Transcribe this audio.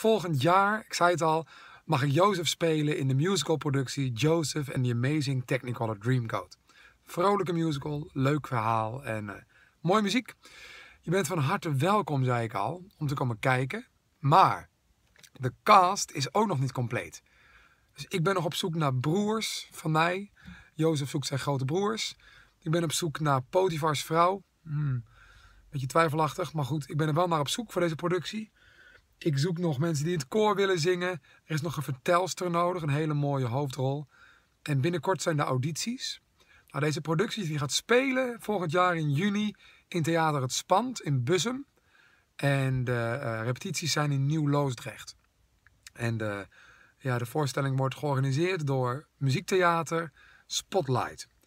volgend jaar, ik zei het al, mag ik Jozef spelen in de musicalproductie Joseph and the Amazing Technicolor Dreamcoat. Vrolijke musical, leuk verhaal en uh, mooie muziek. Je bent van harte welkom, zei ik al, om te komen kijken. Maar de cast is ook nog niet compleet. Dus ik ben nog op zoek naar broers van mij. Jozef zoekt zijn grote broers. Ik ben op zoek naar Potifars vrouw. Hmm, beetje twijfelachtig, maar goed, ik ben er wel naar op zoek voor deze productie. Ik zoek nog mensen die het koor willen zingen. Er is nog een vertelster nodig, een hele mooie hoofdrol. En binnenkort zijn de audities. Nou, deze productie die gaat spelen volgend jaar in juni in Theater Het Spand in Bussum. En de eh, repetities zijn in Nieuw-Loosdrecht. En de, ja, de voorstelling wordt georganiseerd door Muziektheater Spotlight.